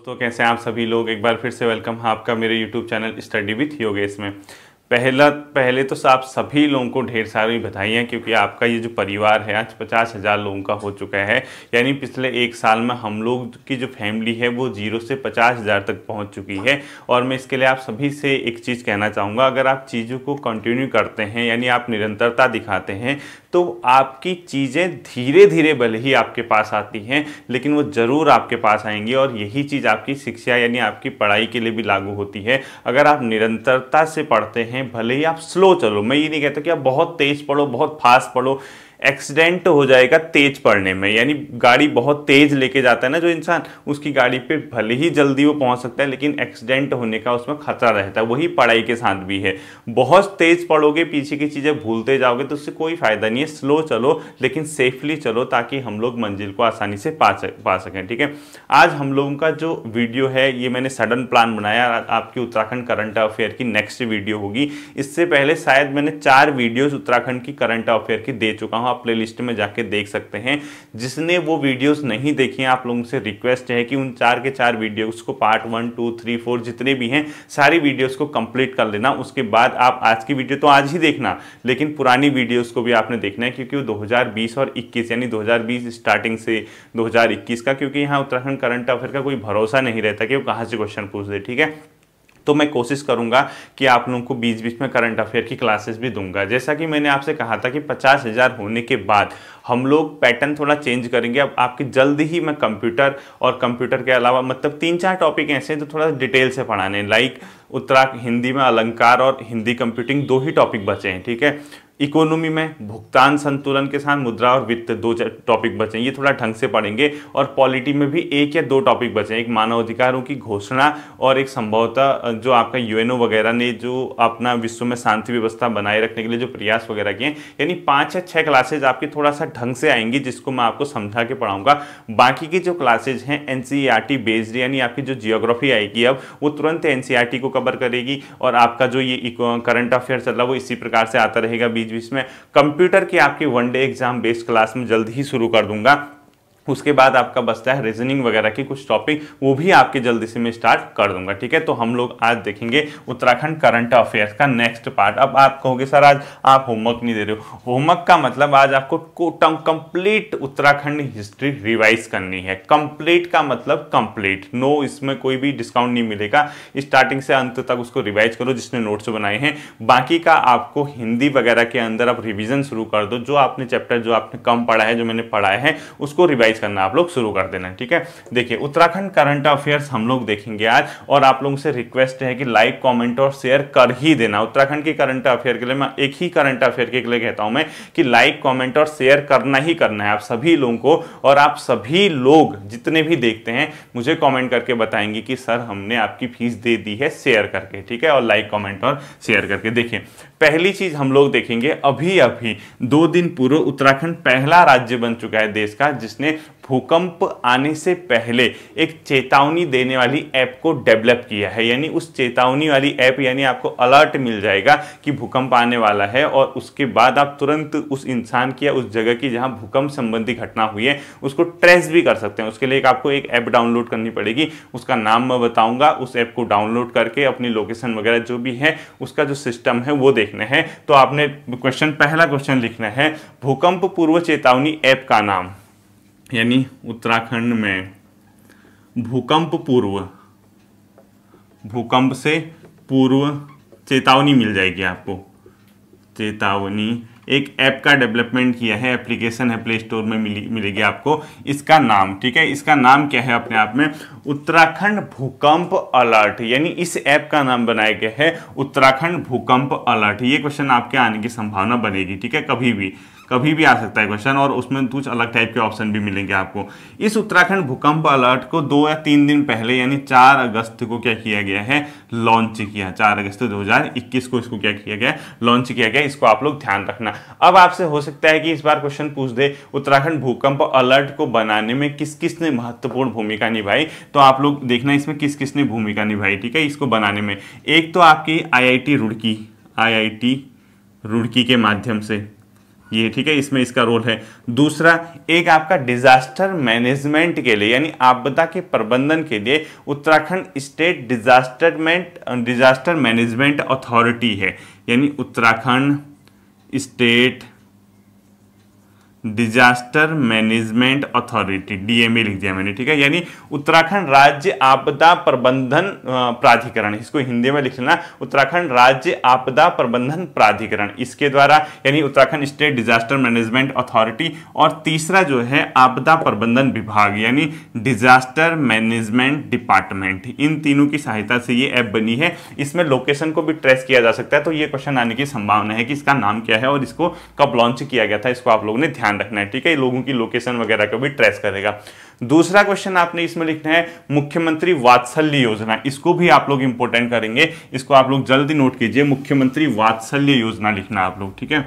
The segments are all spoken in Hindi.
दोस्तों कैसे हैं आप सभी लोग एक बार फिर से वेलकम है आपका मेरे YouTube channel study with Yogesh में पहला पहले तो आप सभी लोगों को ढेर सारी हैं क्योंकि आपका ये जो परिवार है आज पचास हज़ार लोगों का हो चुका है यानी पिछले एक साल में हम लोग की जो फैमिली है वो जीरो से पचास हज़ार तक पहुंच चुकी है और मैं इसके लिए आप सभी से एक चीज़ कहना चाहूँगा अगर आप चीज़ों को कंटिन्यू करते हैं यानी आप निरंतरता दिखाते हैं तो आपकी चीज़ें धीरे धीरे भले ही आपके पास आती हैं लेकिन वो ज़रूर आपके पास आएंगी और यही चीज़ आपकी शिक्षा यानी आपकी पढ़ाई के लिए भी लागू होती है अगर आप निरंतरता से पढ़ते हैं भले ही आप स्लो चलो मैं ये नहीं कहता कि आप बहुत तेज़ पढ़ो बहुत फास्ट पढ़ो एक्सीडेंट हो जाएगा तेज पड़ने में यानी गाड़ी बहुत तेज लेके जाता है ना जो इंसान उसकी गाड़ी पे भले ही जल्दी वो पहुंच सकता है लेकिन एक्सीडेंट होने का उसमें खतरा रहता है वही पढ़ाई के साथ भी है बहुत तेज पढ़ोगे पीछे की चीज़ें भूलते जाओगे तो उससे कोई फ़ायदा नहीं है स्लो चलो लेकिन सेफली चलो ताकि हम लोग मंजिल को आसानी से पा पा सकें ठीक है आज हम लोगों का जो वीडियो है ये मैंने सडन प्लान बनाया आपकी उत्तराखंड करंट अफेयर की नेक्स्ट वीडियो होगी इससे पहले शायद मैंने चार वीडियोज़ उत्तराखंड की करंट अफेयर की दे चुका हूँ वहाँ प्लेलिस्ट में जाके देख सकते हैं जिसने वो वीडियोस नहीं देखी हैं आप लोगों से रिक्वेस्ट है कि उन चार के चार वीडियोस को part one two three four जितने भी हैं सारी वीडियोस को कंप्लीट कर लेना उसके बाद आप आज की वीडियो तो आज ही देखना लेकिन पुरानी वीडियोस को भी आपने देखना है क्योंकि वो 2020 और 21 यानी 2020 स्टार्टिंग से 2021 का क्योंकि यहाँ उत्तराखंड करंट अफेयर का कोई भरोसा नहीं रहता कि वो कहाँ से क्वेश्चन पूछ दे ठीक है तो मैं कोशिश करूंगा कि आप लोगों को बीच बीच में करंट अफेयर की क्लासेस भी दूंगा जैसा कि मैंने आपसे कहा था कि पचास हज़ार होने के बाद हम लोग पैटर्न थोड़ा चेंज करेंगे अब आपके जल्द ही मैं कंप्यूटर और कंप्यूटर के अलावा मतलब तीन चार टॉपिक ऐसे हैं जो थोड़ा डिटेल से पढ़ाने लाइक उत्तराखंड हिंदी में अलंकार और हिंदी कंप्यूटिंग दो ही टॉपिक बचे हैं ठीक है इकोनॉमी में भुगतान संतुलन के साथ मुद्रा और वित्त दो टॉपिक बचे ये थोड़ा ढंग से पढ़ेंगे और पॉलिटी में भी एक या दो टॉपिक बचे एक मानव अधिकारों की घोषणा और एक संभवतः जो आपका यूएनओ वगैरह ने जो अपना विश्व में शांति व्यवस्था बनाए रखने के लिए जो प्रयास वगैरह किए यानी पाँच या छः क्लासेज आपकी थोड़ा सा ढंग से आएंगी जिसको मैं आपको समझा के पढ़ाऊंगा बाकी की जो क्लासेज हैं एन बेस्ड e यानी आपकी जो जियोग्राफी आएगी अब वो तुरंत एन e को कवर करेगी और आपका जो ये करंट अफेयर चल रहा है वो इसी प्रकार से आता रहेगा बीच बीच में कंप्यूटर की आपकी one day exam based class में जल्द ही शुरू कर दूंगा उसके बाद आपका बचता है रीजनिंग वगैरह की कुछ टॉपिक वो भी आपके जल्दी से मैं स्टार्ट कर दूंगा ठीक है तो हम लोग आज देखेंगे उत्तराखंड करंट अफेयर्स का नेक्स्ट पार्ट अब आप कहोगे सर आज आप होमवर्क नहीं दे रहे हो होमवर्क का मतलब आज आपको कंप्लीट उत्तराखंड हिस्ट्री रिवाइज करनी है कंप्लीट का मतलब कंप्लीट नो इसमें कोई भी डिस्काउंट नहीं मिलेगा स्टार्टिंग से अंत तक उसको रिवाइज करो जिसने नोट्स बनाए हैं बाकी का आपको हिंदी वगैरह के अंदर आप रिविजन शुरू कर दो जो आपने चैप्टर जो आपने कम पढ़ा है जो मैंने पढ़ाया है उसको रिवाइज एक्सरसाइज करना आप लोग शुरू कर देना ठीक है देखिए उत्तराखंड करंट अफेयर्स हम लोग देखेंगे आज और आप लोगों से रिक्वेस्ट है कि लाइक कॉमेंट और शेयर कर ही देना उत्तराखंड के करंट अफेयर के लिए मैं एक ही करंट अफेयर के लिए कहता हूं मैं कि लाइक कॉमेंट और शेयर करना ही करना है आप सभी लोगों को और आप सभी लोग जितने भी देखते हैं मुझे कॉमेंट करके बताएंगे कि सर हमने आपकी फीस दे दी है शेयर करके ठीक है और लाइक कॉमेंट और शेयर करके देखें पहली चीज हम लोग देखेंगे अभी अभी दो दिन पूर्व उत्तराखंड पहला राज्य बन चुका है देश का जिसने भूकंप आने से पहले एक चेतावनी देने वाली ऐप को डेवलप किया है यानी उस चेतावनी वाली ऐप यानी आपको अलर्ट मिल जाएगा कि भूकंप आने वाला है और उसके बाद आप तुरंत उस इंसान की या उस जगह की जहां भूकंप संबंधी घटना हुई है उसको ट्रेस भी कर सकते हैं उसके लिए एक आपको एक ऐप डाउनलोड करनी पड़ेगी उसका नाम मैं बताऊंगा उस ऐप को डाउनलोड करके अपनी लोकेशन वगैरह जो भी है उसका जो सिस्टम है वो देखना है तो आपने क्वेश्चन पहला क्वेश्चन लिखना है भूकंप पूर्व चेतावनी ऐप का नाम यानी उत्तराखंड में भूकंप पूर्व भूकंप से पूर्व चेतावनी मिल जाएगी आपको चेतावनी एक ऐप का डेवलपमेंट किया है एप्लीकेशन है प्ले स्टोर में मिली मिलेगी आपको इसका नाम ठीक है इसका नाम क्या है अपने आप में उत्तराखंड भूकंप अलर्ट यानी इस ऐप का नाम बनाया गया है उत्तराखंड भूकंप अलर्ट ये क्वेश्चन आपके आने की संभावना बनेगी ठीक है कभी भी कभी भी आ सकता है क्वेश्चन और उसमें कुछ अलग टाइप के ऑप्शन भी मिलेंगे आपको इस उत्तराखंड भूकंप अलर्ट को दो या तीन दिन पहले यानी चार अगस्त को क्या किया गया है लॉन्च किया चार अगस्त दो को इसको क्या किया गया लॉन्च किया गया इसको आप लोग ध्यान रखना अब आपसे हो सकता है कि इस बार क्वेश्चन पूछ दे उत्तराखंड भूकंप अलर्ट को बनाने में किस किस ने महत्वपूर्ण भूमिका निभाई तो आप लोग देखना इसमें किस किस ने भूमिका निभाई ठीक है इसको बनाने में एक तो आपकी आईआईटी रुड़की आईआईटी रुड़की के माध्यम से ये ठीक है इसमें इसका रोल है दूसरा एक आपका डिजास्टर मैनेजमेंट के लिए यानी आपदा के प्रबंधन के लिए उत्तराखंड स्टेट डिजास्टरमेंट डिजास्टर मैनेजमेंट अथॉरिटी है यानी Uttarakhand state disaster management authority DMA लिख दिया मैंने ठीक है यानी उत्तराखंड राज्य आपदा प्रबंधन प्राधिकरण इसको हिंदी में लिख लेना उत्तराखंड राज्य आपदा प्रबंधन प्राधिकरण इसके द्वारा यानी Uttarakhand state disaster management authority और तीसरा जो है आपदा प्रबंधन विभाग यानी डिजास्टर मैनेजमेंट डिपार्टमेंट इन तीनों की सहायता से ये ऐप बनी है इसमें लोकेशन को भी ट्रेस किया जा सकता है तो ये क्वेश्चन आने की संभावना है कि इसका नाम क्या है और इसको कब लॉन्च किया गया था इसको आप लोगों ने ध्यान ध्यान रखना है ठीक है लोगों की लोकेशन वगैरह को भी ट्रेस करेगा दूसरा क्वेश्चन आपने इसमें लिखना है मुख्यमंत्री वात्सल्य योजना इसको भी आप लोग इंपोर्टेंट करेंगे इसको आप लोग जल्दी नोट कीजिए मुख्यमंत्री वात्सल्य योजना लिखना आप लोग ठीक है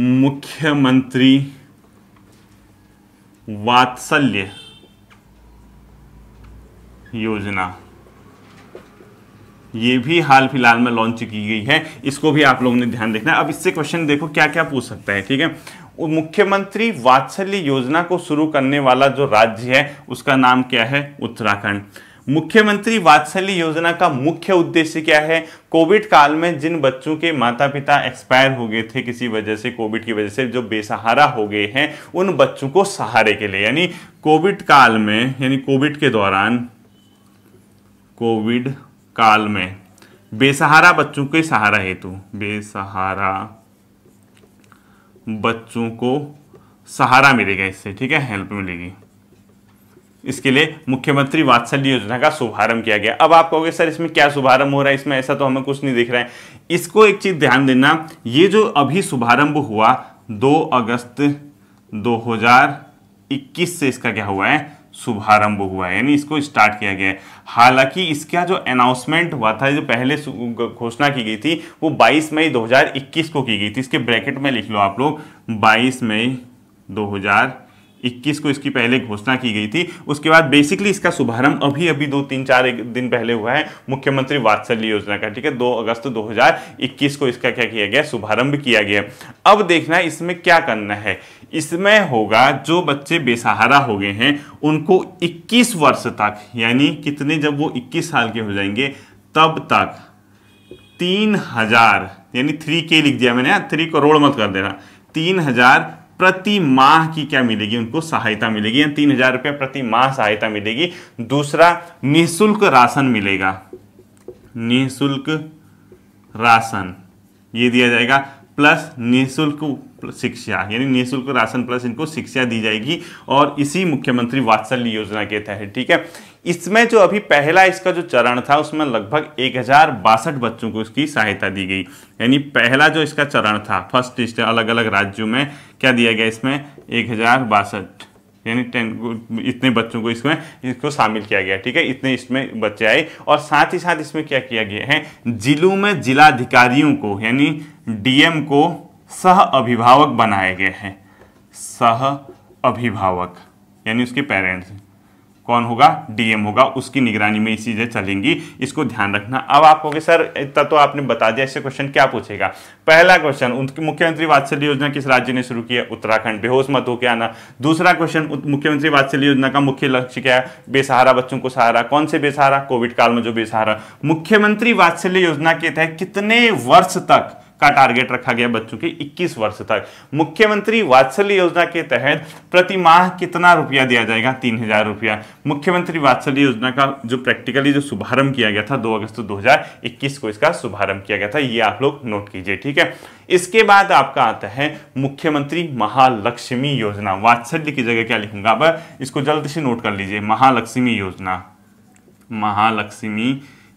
मुख्यमंत्री वात्सल्य योजना ये भी हाल फिलहाल में लॉन्च की गई है इसको भी आप लोगों ने ध्यान देखना है अब इससे क्वेश्चन देखो क्या क्या पूछ सकता है ठीक है मुख्यमंत्री वात्सल्य योजना को शुरू करने वाला जो राज्य है उसका नाम क्या है उत्तराखंड मुख्यमंत्री वात्सल्य योजना का मुख्य उद्देश्य क्या है कोविड काल में जिन बच्चों के माता पिता एक्सपायर हो गए थे किसी वजह से कोविड की वजह से जो बेसहारा हो गए हैं उन बच्चों को सहारे के लिए यानी कोविड काल में यानी कोविड के दौरान कोविड काल में बेसहारा बच्चों के सहारा हेतु बेसहारा बच्चों को सहारा मिलेगा इससे ठीक है हेल्प मिलेगी इसके लिए मुख्यमंत्री वात्सल्य योजना का शुभारंभ किया गया अब आप कहोगे सर इसमें क्या शुभारंभ हो रहा है इसमें ऐसा तो हमें कुछ नहीं दिख रहा है इसको एक चीज़ ध्यान देना ये जो अभी शुभारंभ हुआ 2 अगस्त 2021 से इसका क्या हुआ है शुभारंभ हुआ है यानी इसको स्टार्ट किया गया है हालांकि इसका जो अनाउंसमेंट हुआ था जो पहले घोषणा की गई थी वो 22 मई 2021 को की गई थी इसके ब्रैकेट में लिख लो आप लोग 22 मई 21 को इसकी पहले घोषणा की गई थी उसके बाद बेसिकली इसका शुभारंभ अभी अभी दो तीन चार दिन पहले हुआ है मुख्यमंत्री वात्सल्य योजना का ठीक है दो अगस्त 2021 को इसका क्या किया गया शुभारंभ किया गया अब देखना है इसमें क्या करना है इसमें होगा जो बच्चे बेसहारा हो गए हैं उनको इक्कीस वर्ष तक यानी कितने जब वो इक्कीस साल के हो जाएंगे तब तक तीन हजार यानी थ्री के लिख दिया मैंने थ्री हाँ, करोड़ मत कर देना तीन हजार प्रति माह की क्या मिलेगी उनको सहायता मिलेगी तीन हजार रुपये प्रति माह सहायता मिलेगी दूसरा निःशुल्क राशन मिलेगा निःशुल्क राशन ये दिया जाएगा प्लस निःशुल्क शिक्षा यानी निःशुल्क राशन प्लस इनको शिक्षा दी जाएगी और इसी मुख्यमंत्री वात्सल्य योजना के तहत ठीक है इसमें जो अभी पहला इसका जो चरण था उसमें लगभग एक बच्चों को इसकी सहायता दी गई यानी पहला जो इसका चरण था फर्स्ट अलग अलग राज्यों में क्या दिया गया इसमें एक यानी टेन इतने बच्चों को इसमें इसको शामिल किया गया ठीक है इतने इसमें बच्चे आए और साथ ही साथ इसमें क्या किया गया है जिलों में जिलाधिकारियों को यानी डीएम को सह अभिभावक बनाए गए हैं सह अभिभावक यानी उसके पेरेंट्स कौन होगा डीएम होगा उसकी निगरानी में ये चीज़ें चलेंगी इसको ध्यान रखना अब आप कहोगे सर इतना तो आपने बता दिया ऐसे क्वेश्चन क्या पूछेगा पहला क्वेश्चन उनकी मुख्यमंत्री वात्सल्य योजना किस राज्य ने शुरू किया उत्तराखंड बेहोश मत होकर आना दूसरा क्वेश्चन मुख्यमंत्री वात्सल्य योजना का मुख्य लक्ष्य क्या है बेसहारा बच्चों को सहारा कौन से बेसहारा कोविड काल में जो बेसहारा मुख्यमंत्री वात्सल्य योजना के तहत कितने वर्ष तक का टारगेट रखा गया बच्चों के 21 वर्ष तक मुख्यमंत्री वात्सल्य योजना के तहत प्रति माह कितना रुपया दिया जाएगा तीन हजार रुपया मुख्यमंत्री वात्सल्य योजना का जो प्रैक्टिकली जो शुभारंभ किया गया था 2 अगस्त 2021 को इसका शुभारंभ किया गया था ये आप लोग नोट कीजिए ठीक है इसके बाद आपका आता है मुख्यमंत्री महालक्ष्मी योजना वात्सल्य की जगह क्या लिखूंगा आप इसको जल्द से नोट कर लीजिए महालक्ष्मी योजना महालक्ष्मी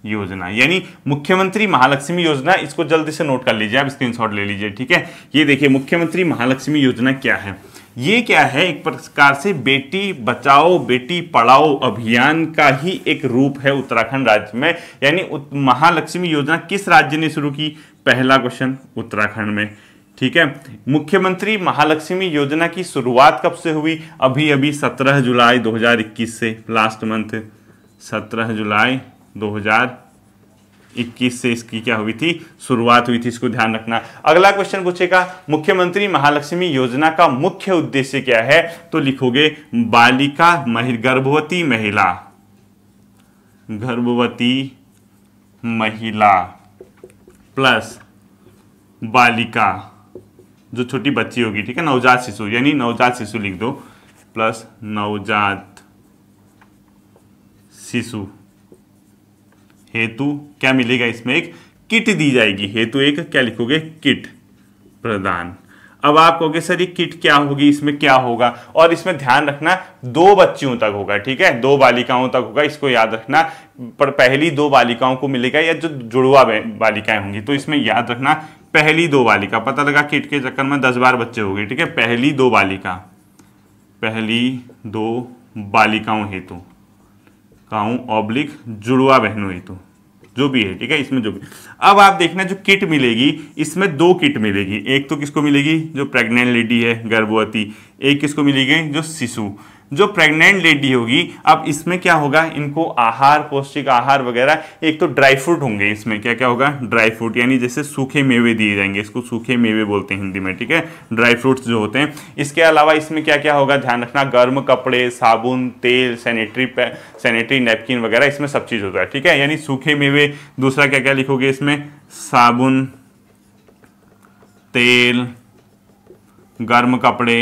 योजना यानी मुख्यमंत्री महालक्ष्मी योजना इसको जल्दी से नोट कर लीजिए आप स्क्रीनशॉट ले लीजिए ठीक है ये देखिए मुख्यमंत्री महालक्ष्मी योजना क्या है ये क्या है एक प्रकार से बेटी बचाओ बेटी पढ़ाओ अभियान का ही एक रूप है उत्तराखंड राज्य में यानी महालक्ष्मी योजना किस राज्य ने शुरू की पहला क्वेश्चन उत्तराखंड में ठीक है मुख्यमंत्री महालक्ष्मी योजना की शुरुआत कब से हुई अभी अभी 17 जुलाई 2021 से लास्ट मंथ 17 जुलाई 2021 से इसकी क्या हुई थी शुरुआत हुई थी इसको ध्यान रखना अगला क्वेश्चन पूछेगा मुख्यमंत्री महालक्ष्मी योजना का मुख्य उद्देश्य क्या है तो लिखोगे बालिका महि गर्भवती महिला गर्भवती महिला प्लस बालिका जो छोटी बच्ची होगी ठीक है नवजात शिशु यानी नवजात शिशु लिख दो प्लस नवजात शिशु हेतु क्या मिलेगा इसमें एक किट दी जाएगी हेतु एक क्या लिखोगे किट प्रदान अब आप कहोगे सर ये किट क्या होगी इसमें क्या होगा और इसमें ध्यान रखना दो बच्चियों तक होगा ठीक है दो बालिकाओं तक होगा इसको याद रखना पर पहली दो बालिकाओं को मिलेगा या जो जुड़वा बालिकाएं होंगी तो इसमें याद रखना पहली दो बालिका पता लगा किट के चक्कर में दस बार बच्चे हो गए ठीक है पहली दो बालिका पहली दो बालिकाओं हेतु काउ ऑब्लिक जुड़वा बहनों हेतु जो भी है ठीक है इसमें जो भी अब आप देखना जो किट मिलेगी इसमें दो किट मिलेगी एक तो किसको मिलेगी जो प्रेग्नेंट लेडी है गर्भवती एक किसको मिलेगी जो शिशु जो प्रेग्नेंट लेडी होगी अब इसमें क्या होगा इनको आहार पौष्टिक आहार वगैरह एक तो ड्राई फ्रूट होंगे इसमें क्या क्या होगा ड्राई फ्रूट यानी जैसे सूखे मेवे दिए जाएंगे इसको सूखे मेवे बोलते हैं हिंदी में ठीक है ड्राई फ्रूट्स जो होते हैं इसके अलावा इसमें क्या क्या होगा ध्यान रखना गर्म कपड़े साबुन तेल सैनिटरी सैनिटरी नैपकिन वगैरह इसमें सब चीज़ होता है ठीक है यानी सूखे मेवे दूसरा क्या क्या लिखोगे इसमें साबुन तेल गर्म कपड़े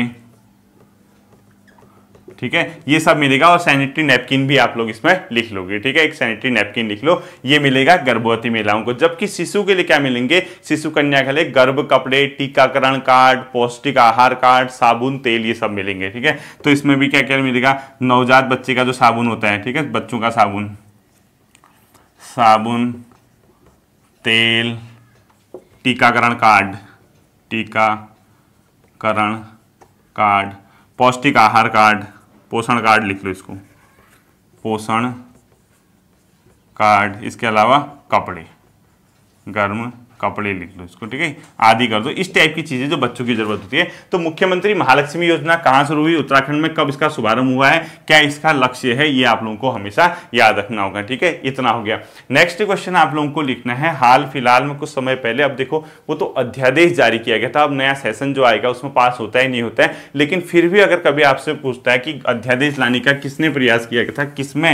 ठीक है ये सब मिलेगा और सैनिटरी नैपकिन भी आप लोग इसमें लिख लोगे ठीक है एक सैनिटरी नैपकिन लिख लो ये मिलेगा गर्भवती महिलाओं को जबकि शिशु के लिए क्या मिलेंगे शिशु कन्या के लिए गर्भ कपड़े टीकाकरण कार्ड पौष्टिक आहार कार्ड साबुन तेल ये सब मिलेंगे ठीक है तो इसमें भी क्या क्या मिलेगा नवजात बच्चे का जो साबुन होता है ठीक है बच्चों का साबुन साबुन तेल टीकाकरण कार्ड टीकाकरण कार्ड पौष्टिक आहार कार्ड पोषण कार्ड लिख लो इसको पोषण कार्ड इसके अलावा कपड़े गर्म कपड़े लिख लो इसको ठीक है आदि कर दो इस टाइप की चीज़ें जो बच्चों की जरूरत होती है तो मुख्यमंत्री महालक्ष्मी योजना कहाँ शुरू हुई उत्तराखंड में कब इसका शुभारंभ हुआ है क्या इसका लक्ष्य है ये आप लोगों को हमेशा याद रखना होगा ठीक है इतना हो गया नेक्स्ट क्वेश्चन आप लोगों को लिखना है हाल फिलहाल में कुछ समय पहले अब देखो वो तो अध्यादेश जारी किया गया था अब नया सेशन जो आएगा उसमें पास होता है नहीं होता है लेकिन फिर भी अगर कभी आपसे पूछता है कि अध्यादेश लाने का किसने प्रयास किया गया था किसमें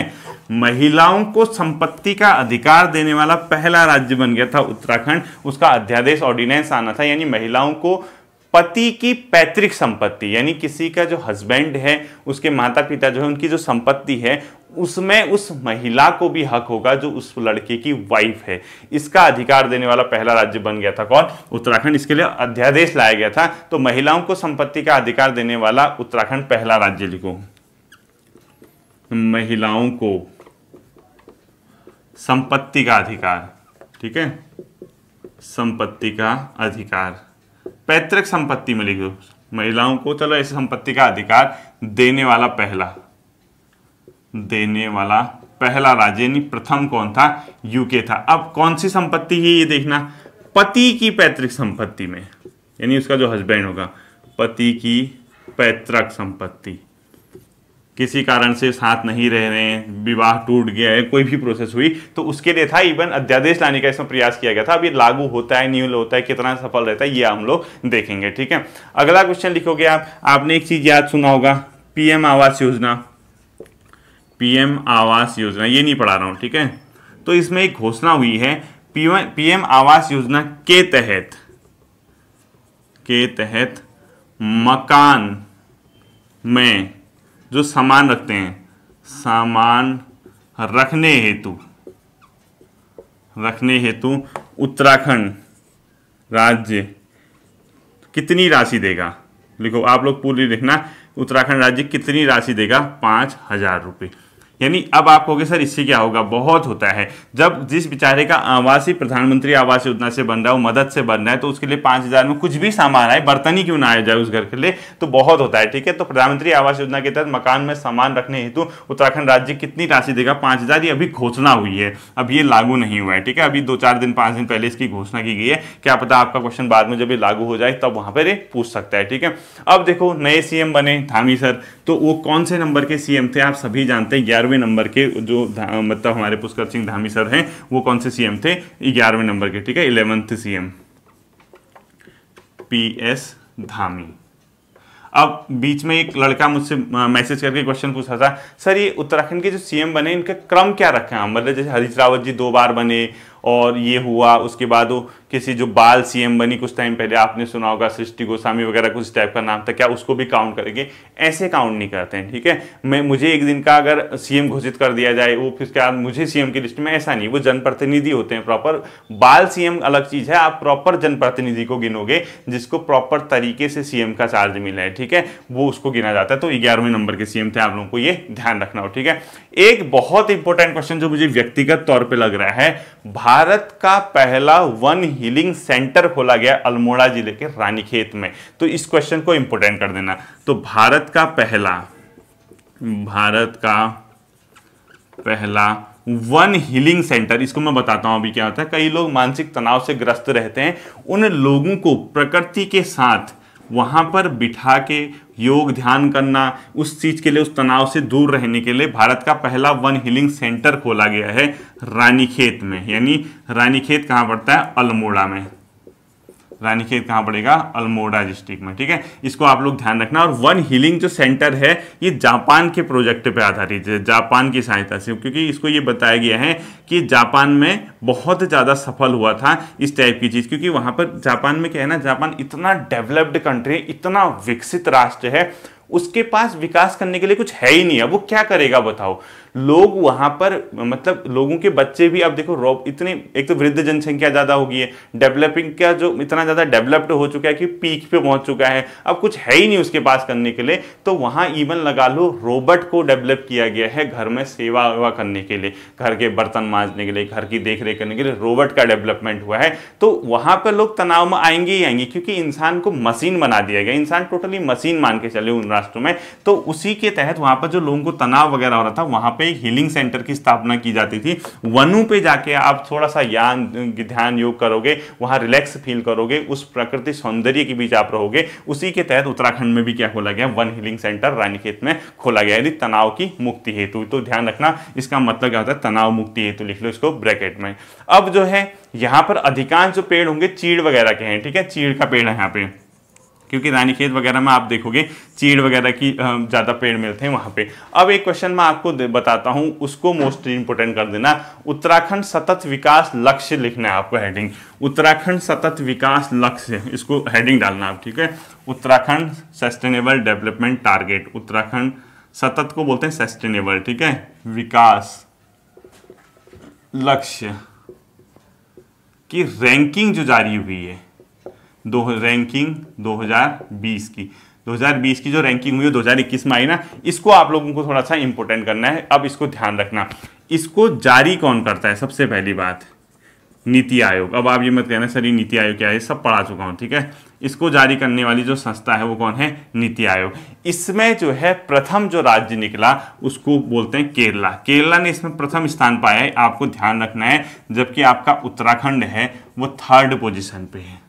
महिलाओं को संपत्ति का अधिकार देने वाला पहला राज्य बन गया था उत्तराखंड उसका अध्यादेश ऑर्डिनेंस आना था यानी महिलाओं को पति की पैतृक संपत्ति यानी किसी का जो हस्बैंड है उसके माता पिता जो है उनकी जो संपत्ति है उसमें उस महिला को भी हक होगा जो उस लड़के की वाइफ है इसका अधिकार देने वाला पहला राज्य बन गया था कौन उत्तराखंड इसके लिए अध्यादेश लाया गया था तो महिलाओं को संपत्ति का अधिकार देने वाला उत्तराखंड पहला राज्य लिखो महिलाओं को संपत्ति का अधिकार ठीक है संपत्ति का अधिकार पैतृक संपत्ति मिलेगी महिलाओं को चलो ऐसे संपत्ति का अधिकार देने वाला पहला देने वाला पहला राज्य यानी प्रथम कौन था यूके था अब कौन सी संपत्ति है ये देखना पति की पैतृक संपत्ति में यानी उसका जो हस्बैंड होगा पति की पैतृक संपत्ति किसी कारण से साथ नहीं रह रहे हैं विवाह टूट गया है कोई भी प्रोसेस हुई तो उसके लिए था इवन अध्यादेश लाने का इसमें प्रयास किया गया था अब ये लागू होता है न्यूल होता है कितना सफल रहता है ये हम लोग देखेंगे ठीक है अगला क्वेश्चन लिखोगे आप आपने एक चीज़ याद सुना होगा पीएम आवास योजना पीएम आवास योजना ये नहीं पढ़ा रहा हूं ठीक है तो इसमें एक घोषणा हुई है पीएम आवास योजना के तहत के तहत मकान में जो सामान रखते हैं सामान रखने हेतु रखने हेतु उत्तराखंड राज्य कितनी राशि देगा लिखो आप लोग पूरी लिखना उत्तराखंड राज्य कितनी राशि देगा पाँच हजार रुपये यानी अब आप कहोगे सर इससे क्या होगा बहुत होता है जब जिस बेचारे का आवास ही प्रधानमंत्री आवास योजना से बन रहा है मदद से बन रहा है तो उसके लिए पांच हज़ार में कुछ भी सामान आए बर्तन ही क्यों ना आया जाए उस घर के लिए तो बहुत होता है ठीक है तो प्रधानमंत्री आवास योजना के तहत मकान में सामान रखने हेतु उत्तराखंड राज्य कितनी राशि देगा पांच हज़ार ये अभी घोषणा हुई है अब ये लागू नहीं हुआ है ठीक है अभी दो चार दिन पांच दिन पहले इसकी घोषणा की गई है क्या पता आपका क्वेश्चन बाद में जब ये लागू हो जाए तब वहां पर पूछ सकता है ठीक है अब देखो नए सीएम बने धामी सर तो वो कौन से नंबर के सीएम थे आप सभी जानते हैं ग्यारह ग्यारहवें नंबर के जो मतलब हमारे पुष्कर सिंह धामी सर हैं वो कौन से सीएम थे ग्यारहवें नंबर के ठीक है eleventh CM P S Dhami अब बीच में एक लड़का मुझसे मैसेज करके क्वेश्चन पूछा था सर ये उत्तराखंड के जो सीएम बने इनका क्रम क्या रखा है मतलब जैसे हरीश रावत जी दो बार बने और ये हुआ उसके बाद वो किसी जो बाल सीएम बनी कुछ टाइम पहले आपने सुना होगा सृष्टि गोस्वामी वगैरह कुछ टाइप का नाम था क्या उसको भी काउंट करेंगे ऐसे काउंट नहीं करते हैं ठीक है मैं मुझे एक दिन का अगर सीएम घोषित कर दिया जाए वो फिर उसके बाद मुझे सीएम की लिस्ट में ऐसा नहीं वो जनप्रतिनिधि होते हैं प्रॉपर बाल सीएम अलग चीज़ है आप प्रॉपर जनप्रतिनिधि को गिनोगे जिसको प्रॉपर तरीके से सीएम का चार्ज मिला है ठीक है वो उसको गिना जाता है तो ग्यारहवें नंबर के सीएम थे आप लोगों को ये ध्यान रखना हो ठीक है एक बहुत इंपॉर्टेंट क्वेश्चन जो मुझे व्यक्तिगत तौर पर लग रहा है भारत का पहला वन हीलिंग सेंटर खोला गया अल्मोड़ा जिले के रानीखेत में तो इस क्वेश्चन को इंपोर्टेंट कर देना तो भारत का पहला भारत का पहला वन हीलिंग सेंटर इसको मैं बताता हूं अभी क्या होता है कई लोग मानसिक तनाव से ग्रस्त रहते हैं उन लोगों को प्रकृति के साथ वहाँ पर बिठा के योग ध्यान करना उस चीज़ के लिए उस तनाव से दूर रहने के लिए भारत का पहला वन हीलिंग सेंटर खोला गया है रानीखेत में यानी रानीखेत कहाँ पड़ता है अल्मोड़ा में रानीखेत कहाँ पड़ेगा अल्मोड़ा डिस्ट्रिक्ट में ठीक है इसको आप लोग ध्यान रखना और वन हीलिंग जो सेंटर है ये जापान के प्रोजेक्ट पे आधारित है जापान की सहायता से क्योंकि इसको ये बताया गया है कि जापान में बहुत ज़्यादा सफल हुआ था इस टाइप की चीज़ क्योंकि वहां पर जापान में क्या है ना जापान इतना डेवलप्ड कंट्री इतना विकसित राष्ट्र है उसके पास विकास करने के लिए कुछ है ही नहीं है वो क्या करेगा बताओ लोग वहाँ पर मतलब लोगों के बच्चे भी आप देखो रॉब इतने एक तो वृद्ध जनसंख्या ज़्यादा हो गई है डेवलपिंग का जो इतना ज़्यादा डेवलप्ड हो चुका है कि पीक पे पहुँच चुका है अब कुछ है ही नहीं उसके पास करने के लिए तो वहाँ इवन लगा लो रोबोट को डेवलप किया गया है घर में सेवा वेवा करने के लिए घर के बर्तन मांजने के लिए घर की देख रेख करने के लिए रोबोट का डेवलपमेंट हुआ है तो वहाँ पर लोग तनाव में आएंगे ही आएंगे क्योंकि इंसान को मशीन बना दिया गया इंसान टोटली मशीन मान के चले उन राष्ट्रों में तो उसी के तहत वहाँ पर जो लोगों को तनाव वगैरह हो रहा था वहाँ पे हीलिंग सेंटर की स्थापना की जाती थी वनु पे जाके आप थोड़ा सा ज्ञान ध्यान योग करोगे वहां रिलैक्स फील करोगे उस प्रकृति सौंदर्य के बीच आप रहोगे उसी के तहत उत्तराखंड में भी क्या खोला गया वन हीलिंग सेंटर रानीखेत में खोला गया यानी तनाव की मुक्ति हेतु तो ध्यान रखना इसका मतलब क्या होता है तनाव मुक्ति हेतु लिख लो इसको ब्रैकेट में अब जो है यहां पर अधिकांश जो पेड़ होंगे चीड़ वगैरह के हैं ठीक है चीड़ का पेड़ है यहाँ पे क्योंकि रानीखेत वगैरह में आप देखोगे चीड़ वगैरह की ज़्यादा पेड़ मिलते हैं वहाँ पे अब एक क्वेश्चन मैं आपको बताता हूँ उसको मोस्ट इंपोर्टेंट कर देना उत्तराखंड सतत विकास लक्ष्य लिखना है आपको हेडिंग उत्तराखंड सतत विकास लक्ष्य इसको हेडिंग डालना आप ठीक है Uttarakhand sustainable development target Uttarakhand सतत को बोलते हैं सस्टेनेबल ठीक है विकास लक्ष्य की रैंकिंग जो जारी हुई है दो रैंकिंग 2020 की 2020 की जो रैंकिंग हुई है 2021 में आई ना इसको आप लोगों को थोड़ा सा इंपॉर्टेंट करना है अब इसको ध्यान रखना इसको जारी कौन करता है सबसे पहली बात नीति आयोग अब आप ये मत कहना सर ये नीति आयोग क्या है सब पढ़ा चुका हूँ ठीक है इसको जारी करने वाली जो संस्था है वो कौन है नीति आयोग इसमें जो है प्रथम जो राज्य निकला उसको बोलते हैं केरला केरला ने इसमें प्रथम स्थान पाया है आपको ध्यान रखना है जबकि आपका उत्तराखंड है वो थर्ड पोजिशन पे है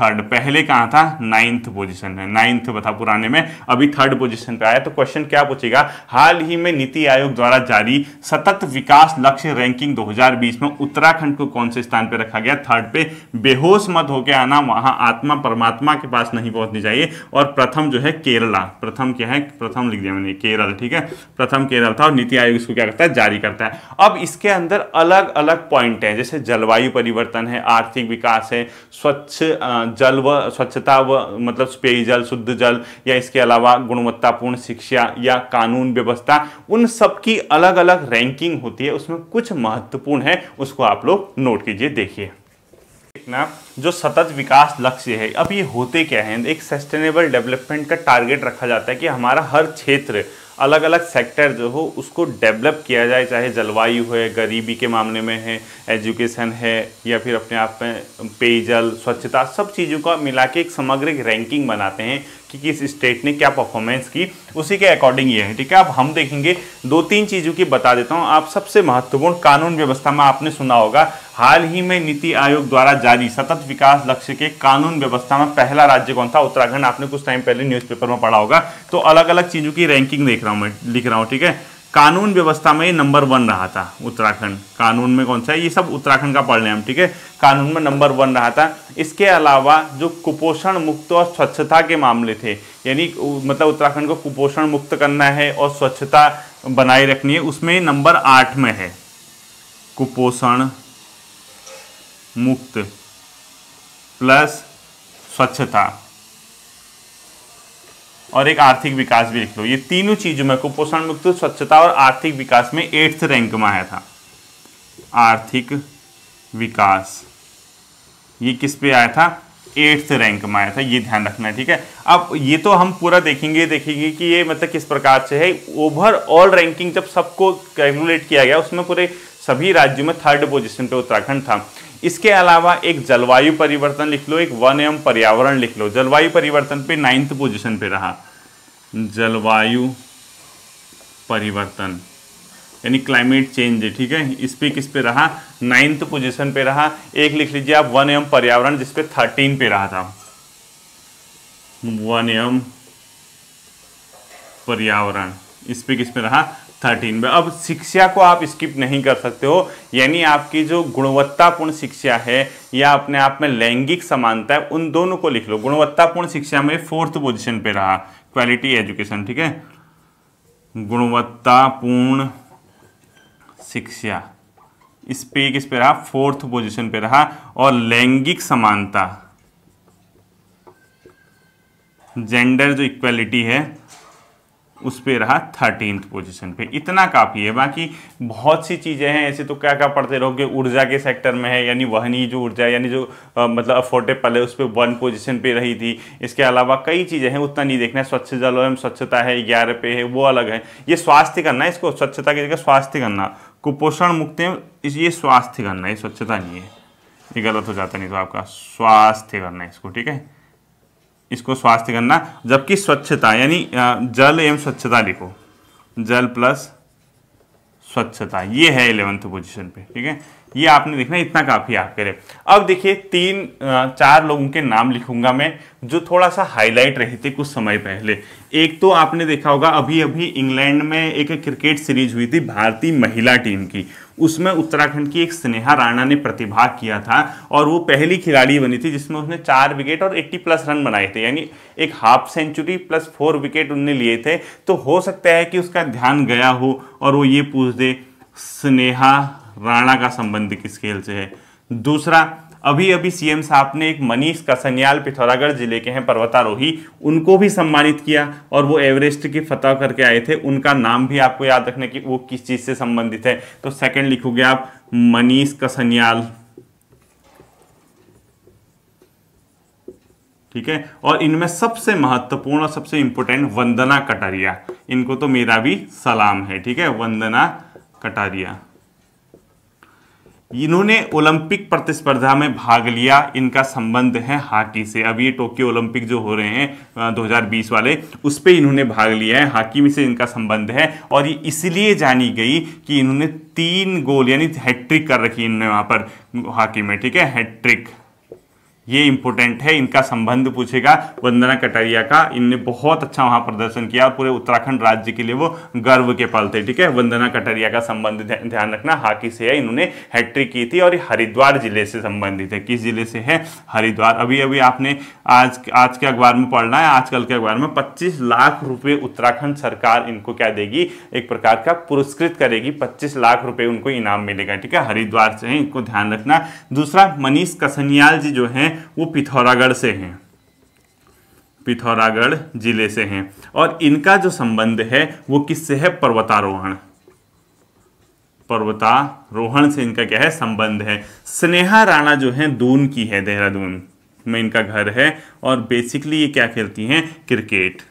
थर्ड पहले कहाँ था नाइन्थ पोजीशन में नाइन्थ था पुराने में अभी थर्ड पोजीशन पे आया तो क्वेश्चन क्या पूछेगा हाल ही में नीति आयोग द्वारा जारी सतत विकास लक्ष्य रैंकिंग 2020 में उत्तराखंड को कौन से स्थान पे रखा गया थर्ड पे बेहोश मत होके आना वहां आत्मा परमात्मा के पास नहीं पहुंचनी चाहिए और प्रथम जो है केरला प्रथम क्या है प्रथम लिख दिया मैंने केरल ठीक है प्रथम केरल था और नीति आयोग इसको क्या करता है जारी करता है अब इसके अंदर अलग अलग पॉइंट है जैसे जलवायु परिवर्तन है आर्थिक विकास है स्वच्छ जल व स्वच्छता व मतलब पेयजल शुद्ध जल या इसके अलावा गुणवत्तापूर्ण शिक्षा या कानून व्यवस्था उन सबकी अलग अलग रैंकिंग होती है उसमें कुछ महत्वपूर्ण है उसको आप लोग नोट कीजिए देखिए ना जो सतत विकास लक्ष्य है अब ये होते क्या हैं एक सस्टेनेबल डेवलपमेंट का टारगेट रखा जाता है कि हमारा हर क्षेत्र अलग अलग सेक्टर जो हो उसको डेवलप किया जाए चाहे जलवायु है गरीबी के मामले में है एजुकेशन है या फिर अपने आप में पेयजल स्वच्छता सब चीज़ों का मिला के एक समग्र रैंकिंग बनाते हैं कि किस स्टेट ने क्या परफॉर्मेंस की उसी के अकॉर्डिंग ये है ठीक है अब हम देखेंगे दो तीन चीज़ों की बता देता हूँ आप सबसे महत्वपूर्ण कानून व्यवस्था में आपने सुना होगा हाल ही में नीति आयोग द्वारा जारी सतत विकास लक्ष्य के कानून व्यवस्था में पहला राज्य कौन था उत्तराखंड आपने कुछ टाइम पहले न्यूज़पेपर में पढ़ा होगा तो अलग अलग चीज़ों की रैंकिंग देख रहा हूँ मैं लिख रहा हूँ ठीक है कानून व्यवस्था में ये नंबर वन रहा था उत्तराखंड कानून में कौन सा है ये सब उत्तराखंड का पढ़ लें हम ठीक है कानून में नंबर वन रहा था इसके अलावा जो कुपोषण मुक्त और स्वच्छता के मामले थे यानी मतलब उत्तराखंड को कुपोषण मुक्त करना है और स्वच्छता बनाए रखनी है उसमें नंबर आठ में है कुपोषण मुक्त प्लस स्वच्छता और एक आर्थिक विकास भी लिख लो ये तीनों चीज़ों में कुपोषण मुक्त स्वच्छता और आर्थिक विकास में एट्थ रैंक में आया था आर्थिक विकास ये किस पे आया था एट्थ रैंक में आया था ये ध्यान रखना है ठीक है अब ये तो हम पूरा देखेंगे देखेंगे कि ये मतलब किस प्रकार से है ओवरऑल रैंकिंग जब सबको कैलकुलेट किया गया उसमें पूरे सभी राज्यों में थर्ड पोजिशन पे उत्तराखंड था इसके अलावा एक जलवायु परिवर्तन लिख लो एक वन एवं पर्यावरण लिख लो जलवायु परिवर्तन पे नाइन्थ पोजीशन पे रहा जलवायु परिवर्तन यानी क्लाइमेट चेंज है ठीक है इस पे किस पे रहा नाइन्थ पोजीशन पे रहा एक लिख लीजिए आप वन एवं पर्यावरण जिसपे थर्टीन पे रहा था वन एवं पर्यावरण इस पे किस पे रहा थर्टीन में अब शिक्षा को आप स्किप नहीं कर सकते हो यानी आपकी जो गुणवत्तापूर्ण शिक्षा है या अपने आप में लैंगिक समानता है उन दोनों को लिख लो गुणवत्तापूर्ण शिक्षा में फोर्थ पोजिशन पे रहा क्वालिटी एजुकेशन ठीक है गुणवत्तापूर्ण शिक्षा इस पे किस पे रहा फोर्थ पोजिशन पे रहा और लैंगिक समानता जेंडर जो इक्वेलिटी है उस पर रहा थर्टीन पोजिशन पे इतना काफ़ी है बाकी बहुत सी चीज़ें हैं ऐसे तो क्या क्या पढ़ते रहोगे ऊर्जा के सेक्टर में है यानी वहनी जो ऊर्जा यानी जो आ, मतलब अफोर्डेबल है उस पर वन पोजिशन पे रही थी इसके अलावा कई चीज़ें हैं उतना नहीं देखना है स्वच्छ जल एवं स्वच्छता है ग्यारह पे है वो अलग है ये स्वास्थ्य करना है इसको स्वच्छता की जगह स्वास्थ्य करना कुपोषण मुक्त ये स्वास्थ्य करना है स्वच्छता नहीं है ये गलत हो जाता नहीं तो आपका स्वास्थ्य करना है इसको ठीक है इसको स्वास्थ्य करना जबकि स्वच्छता यानी जल एवं स्वच्छता लिखो जल प्लस स्वच्छता ये है इलेवंथ पोजीशन पे ठीक है ये आपने देखना इतना काफ़ी आपके लिए अब देखिए तीन चार लोगों के नाम लिखूंगा मैं जो थोड़ा सा हाईलाइट रहे थे कुछ समय पहले एक तो आपने देखा होगा अभी अभी इंग्लैंड में एक क्रिकेट सीरीज हुई थी भारतीय महिला टीम की उसमें उत्तराखंड की एक स्नेहा राणा ने प्रतिभाग किया था और वो पहली खिलाड़ी बनी थी जिसमें उसने चार विकेट और 80 प्लस रन बनाए थे यानी एक half century plus four wicket उनने लिए थे तो हो सकता है कि उसका ध्यान गया हो और वो ये पूछ दे स्नेहा राणा का संबंध किस खेल से है दूसरा अभी अभी सीएम साहब ने एक मनीष कसनियाल पिथौरागढ़ जिले के हैं पर्वतारोही उनको भी सम्मानित किया और वो एवरेस्ट की फतह करके आए थे उनका नाम भी आपको याद रखने की वो किस चीज़ से संबंधित है तो सेकंड लिखोगे आप मनीष कसनियाल ठीक है और इनमें सबसे महत्वपूर्ण और सबसे इंपोर्टेंट वंदना कटारिया इनको तो मेरा भी सलाम है ठीक है वंदना कटारिया इन्होंने ओलंपिक प्रतिस्पर्धा में भाग लिया इनका संबंध है हॉकी से अब ये टोक्यो ओलंपिक जो हो रहे हैं 2020 वाले उस पर इन्होंने भाग लिया है हॉकी में से इनका संबंध है और ये इसलिए जानी गई कि इन्होंने तीन गोल यानी हैट्रिक कर रखी इन्होंने वहाँ पर हॉकी में ठीक है हैट्रिक ये इंपॉर्टेंट है इनका संबंध पूछेगा वंदना कटारिया का इनने बहुत अच्छा वहाँ प्रदर्शन किया और पूरे उत्तराखंड राज्य के लिए वो गर्व के पल थे ठीक है वंदना कटारिया का संबंध ध्यान रखना हाकी से है इन्होंने हैट्रिक की थी और ये हरिद्वार जिले से संबंधित है किस जिले से है हरिद्वार अभी अभी आपने आज आज के अखबार में पढ़ना है आजकल के अखबार में पच्चीस लाख रुपये उत्तराखंड सरकार इनको क्या देगी एक प्रकार का पुरस्कृत करेगी पच्चीस लाख रुपये उनको इनाम मिलेगा ठीक है हरिद्वार से है इनको ध्यान रखना दूसरा मनीष कसनियाल जी जो है वो पिथौरागढ़ से हैं पिथौरागढ़ जिले से हैं और इनका जो संबंध है वो किससे है पर्वतारोहण पर्वतारोहण से इनका क्या है संबंध है स्नेहा राणा जो है दून की है देहरादून में इनका घर है और बेसिकली ये क्या खेलती हैं क्रिकेट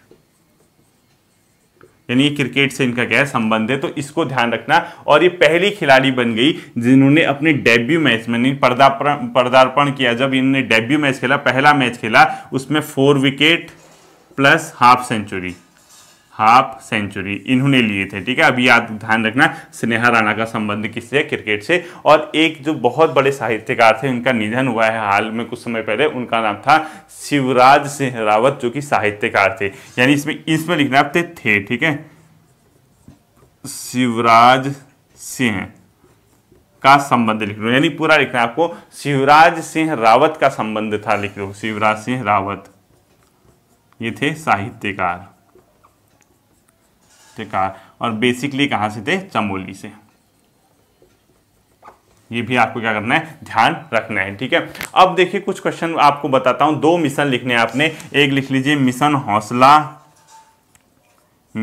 यानी क्रिकेट से इनका क्या संबंध है तो इसको ध्यान रखना और ये पहली खिलाड़ी बन गई जिन्होंने अपने डेब्यू मैच में पर्दार्पण पर्दार्पण किया जब इन्होंने डेब्यू मैच खेला पहला मैच खेला उसमें four wicket plus half century half century इन्होंने लिए थे ठीक है अभी याद ध्यान रखना स्नेहा राणा का संबंध किससे है क्रिकेट से और एक जो बहुत बड़े साहित्यकार थे उनका निधन हुआ है हाल में कुछ समय पहले उनका नाम था शिवराज सिंह रावत जो कि साहित्यकार थे यानी इसमें इसमें लिखना आप थे ठीक है शिवराज सिंह का संबंध लिख लो यानी पूरा लिखना है आपको शिवराज सिंह रावत का संबंध था लिख लो शिवराज सिंह रावत ये थे साहित्यकार से कहा और बेसिकली कहाँ से थे चमोली से ये भी आपको क्या करना है ध्यान रखना है ठीक है अब देखिए कुछ क्वेश्चन आपको बताता हूं दो मिशन लिखने हैं आपने एक लिख लीजिए मिशन हौसला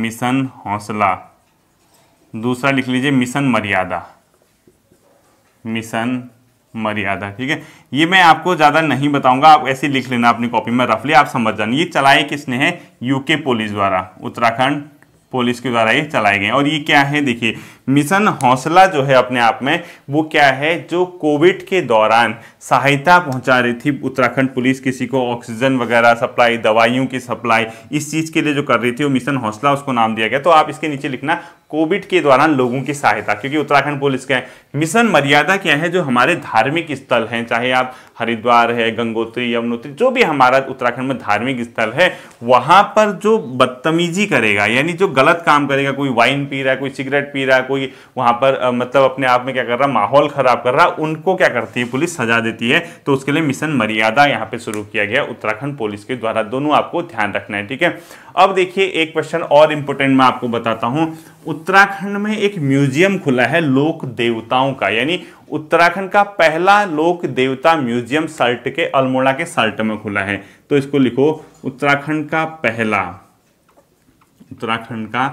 मिशन हौसला दूसरा लिख लीजिए मिशन मर्यादा मिशन मर्यादा ठीक है ये मैं आपको ज़्यादा नहीं बताऊंगा आप ऐसे लिख लेना अपनी कॉपी में रफली आप समझ जाना ये चलाए किसने हैं यूके पुलिस द्वारा उत्तराखंड पुलिस के द्वारा ये चलाए गए और ये क्या है देखिए मिशन हौसला जो है अपने आप में वो क्या है जो कोविड के दौरान सहायता पहुंचा रही थी उत्तराखंड पुलिस किसी को ऑक्सीजन वगैरह सप्लाई दवाइयों की सप्लाई इस चीज़ के लिए जो कर रही थी वो मिशन हौसला उसको नाम दिया गया तो आप इसके नीचे लिखना कोविड के दौरान लोगों की सहायता क्योंकि उत्तराखंड पुलिस का मिशन मर्यादा क्या है जो हमारे धार्मिक स्थल हैं चाहे आप हरिद्वार है गंगोत्री यमुनोत्री जो भी हमारा उत्तराखंड में धार्मिक स्थल है वहाँ पर जो बदतमीजी करेगा यानी जो गलत काम करेगा कोई वाइन पी रहा है कोई सिगरेट पी रहा है कोई कोई वहां पर मतलब अपने आप में क्या कर रहा माहौल ख़राब कर रहा उनको क्या करती है पुलिस सजा देती है तो उसके लिए मिशन मर्यादा यहां पे शुरू किया गया उत्तराखंड पुलिस के द्वारा दोनों आपको ध्यान रखना है ठीक है अब देखिए एक क्वेश्चन और इंपोर्टेंट मैं आपको बताता हूं उत्तराखंड में एक म्यूजियम खुला है लोक देवताओं का यानी उत्तराखंड का पहला लोक देवता म्यूजियम सल्ट के अल्मोड़ा के सल्ट में खुला है तो इसको लिखो उत्तराखंड का पहला उत्तराखंड का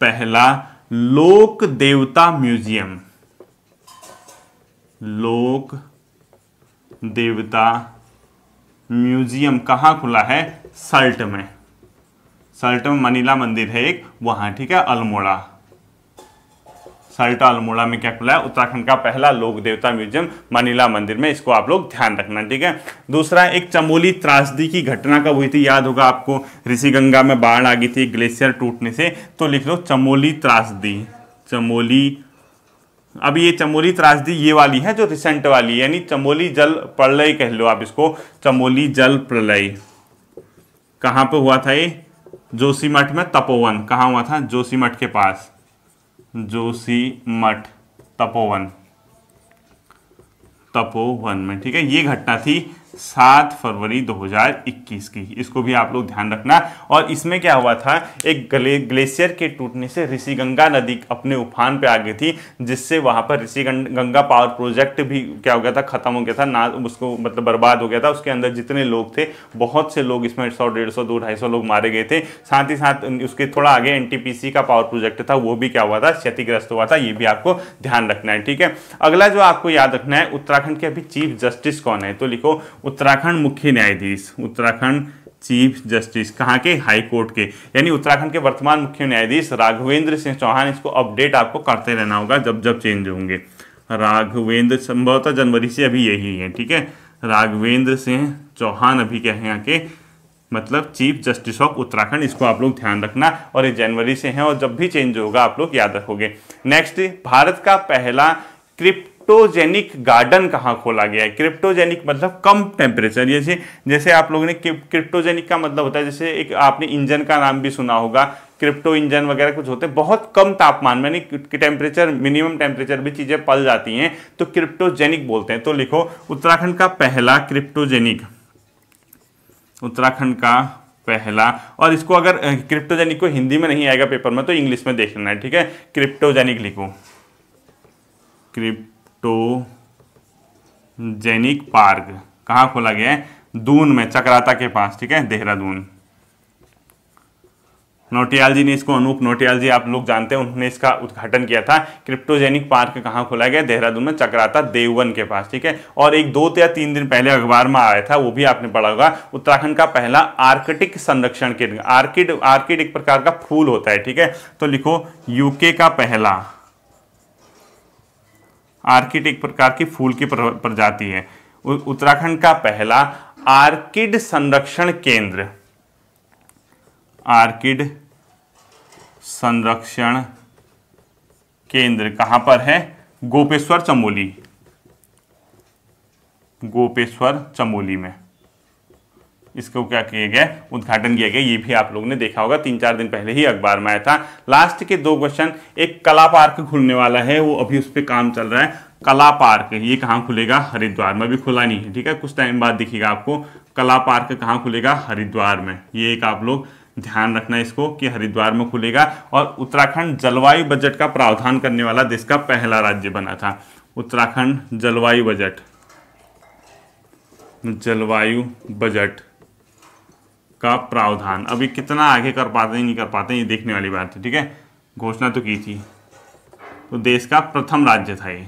पहला लोक देवता म्यूजियम लोक देवता म्यूजियम कहाँ खुला है सल्ट में सल्ट में मनीला मंदिर है एक वहां ठीक है अल्मोड़ा सल्टा अल्मोड़ा में क्या खुला है उत्तराखंड का पहला लोक देवता म्यूजियम मनीला मंदिर में इसको आप लोग ध्यान रखना ठीक है दूसरा एक चमोली त्रासदी की घटना कब हुई थी याद होगा आपको ऋषि गंगा में बाढ़ आ गई थी ग्लेशियर टूटने से तो लिख लो चमोली त्रासदी चमोली अब ये चमोली त्रासदी ये वाली है जो रिसेंट वाली है यानी चमोली जल प्रलय कह लो आप इसको चमोली जल प्रलय कहाँ पे हुआ था ये जोशीमठ में तपोवन कहाँ हुआ था जोशीमठ के पास जोशी मठ तपोवन तपोवन में ठीक है ये घटना थी सात फरवरी 2021 की इसको भी आप लोग ध्यान रखना और इसमें क्या हुआ था एक ग्ले ग्लेशियर के टूटने से ऋषि गंगा नदी अपने उफान पे आ गई थी जिससे वहां पर ऋषि गंगा पावर प्रोजेक्ट भी क्या हो गया था खत्म हो गया था ना उसको मतलब बर्बाद हो गया था उसके अंदर जितने लोग थे बहुत से लोग इसमें सौ डेढ़ सौ दो ढाई सौ लोग मारे गए थे साथ ही साथ उसके थोड़ा आगे एन का पावर प्रोजेक्ट था वो भी क्या हुआ था क्षतिग्रस्त हुआ था ये भी आपको ध्यान रखना है ठीक है अगला जो आपको याद रखना है उत्तराखंड के अभी चीफ जस्टिस कौन है तो लिखो उत्तराखंड मुख्य न्यायाधीश उत्तराखंड चीफ जस्टिस कहाँ के हाई कोर्ट के यानी उत्तराखंड के वर्तमान मुख्य न्यायाधीश राघवेंद्र सिंह चौहान इसको अपडेट आपको करते रहना होगा जब जब चेंज होंगे राघवेंद्र संभवतः जनवरी से अभी यही है ठीक है राघवेंद्र सिंह चौहान अभी क्या है यहाँ के मतलब चीफ जस्टिस ऑफ उत्तराखंड इसको आप लोग ध्यान रखना और ये जनवरी से है और जब भी चेंज होगा आप लोग याद रखोगे नेक्स्ट भारत का पहला क्रिप्ट क्रिप्टोजेनिक गार्डन कहाँ खोला गया है क्रिप्टोजेनिक मतलब कम टेम्परेचर जैसे जैसे आप लोगों ने क्रिप्टोजेनिक का मतलब होता है जैसे एक आपने इंजन का नाम भी सुना होगा क्रिप्टो इंजन वगैरह कुछ होते हैं बहुत कम तापमान में यानी टेम्परेचर मिनिमम टेम्परेचर भी चीज़ें पल जाती हैं तो क्रिप्टोजेनिक बोलते हैं तो लिखो उत्तराखंड का पहला क्रिप्टोजेनिक उत्तराखंड का पहला और इसको अगर क्रिप्टोजेनिक को हिंदी में नहीं आएगा पेपर में तो इंग्लिश में देख लेना है ठीक है क्रिप्टोजेनिक लिखो क्रिप जेनिक पार्क कहाँ खोला गया है दून में चक्राता के पास ठीक है देहरादून नोटियाल जी ने इसको अनूप नोटियाल जी आप लोग जानते हैं उन्होंने इसका उद्घाटन किया था क्रिप्टोजेनिक पार्क कहाँ खोला गया देहरादून में चक्राता देववन के पास ठीक है और एक दो या तीन दिन पहले अखबार में आया था वो भी आपने पढ़ा होगा उत्तराखंड का पहला आर्कटिक संरक्षण केंद्र आर्किड आर्किड एक प्रकार का फूल होता है ठीक है तो लिखो यूके का पहला आर्किड एक प्रकार की फूल की प्रजाति है उत्तराखंड का पहला आर्किड संरक्षण केंद्र आर्किड संरक्षण केंद्र कहां पर है गोपेश्वर चमोली गोपेश्वर चमोली में इसको क्या किया गया उद्घाटन किया गया ये भी आप लोग ने देखा होगा तीन चार दिन पहले ही अखबार में आया था लास्ट के दो क्वेश्चन एक कला पार्क खुलने वाला है वो अभी उस पर काम चल रहा है कला पार्क ये कहाँ खुलेगा हरिद्वार में अभी खुला नहीं है ठीक है कुछ टाइम बाद दिखेगा आपको कला पार्क कहाँ खुलेगा हरिद्वार में ये एक आप लोग ध्यान रखना इसको कि हरिद्वार में खुलेगा और उत्तराखंड जलवायु बजट का प्रावधान करने वाला देश का पहला राज्य बना था उत्तराखंड जलवायु बजट जलवायु बजट का प्रावधान अभी कितना आगे कर पाते हैं नहीं कर पाते हैं ये देखने वाली बात है ठीक है घोषणा तो की थी तो देश का प्रथम राज्य था ये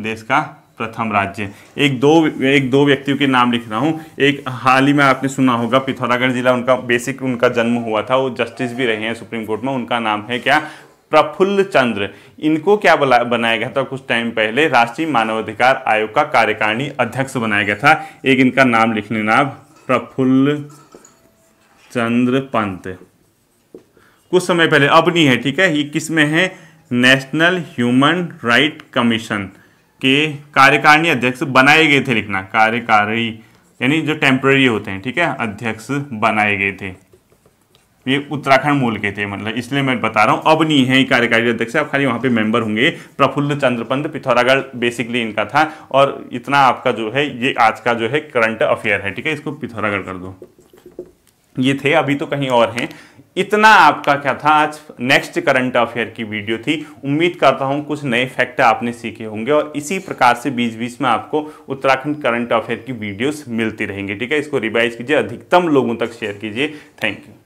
देश का प्रथम राज्य एक दो एक दो व्यक्तियों के नाम लिख रहा हूँ एक हाल ही में आपने सुना होगा पिथौरागढ़ जिला उनका बेसिक उनका जन्म हुआ था वो जस्टिस भी रहे हैं सुप्रीम कोर्ट में उनका नाम है क्या प्रफुल्ल चंद्र इनको क्या बनाया गया था कुछ टाइम पहले राष्ट्रीय मानवाधिकार आयोग का कार्यकारिणी अध्यक्ष बनाया गया था एक इनका नाम लिख लेना प्रफुल्ल चंद्र पंत कुछ समय पहले अब नहीं है ठीक है ये किस में है नेशनल ह्यूमन राइट कमीशन के कार्यकारिणी अध्यक्ष बनाए गए थे लिखना कार्यकारी यानी जो टेम्प्रेरी होते हैं ठीक है अध्यक्ष बनाए गए थे ये उत्तराखंड मूल के थे मतलब इसलिए मैं बता रहा हूँ अब नहीं है कार्यकारी अध्यक्ष आप खाली वहाँ पे मेंबर होंगे प्रफुल्ल चंद्रपंत पिथौरागढ़ बेसिकली इनका था और इतना आपका जो है ये आज का जो है करंट अफेयर है ठीक है इसको पिथौरागढ़ कर दो ये थे अभी तो कहीं और हैं इतना आपका क्या था आज नेक्स्ट करंट अफेयर की वीडियो थी उम्मीद करता हूँ कुछ नए फैक्ट आपने सीखे होंगे और इसी प्रकार से बीच बीच में आपको उत्तराखंड करंट अफेयर की वीडियोस मिलती रहेंगी ठीक है इसको रिवाइज कीजिए अधिकतम लोगों तक शेयर कीजिए थैंक यू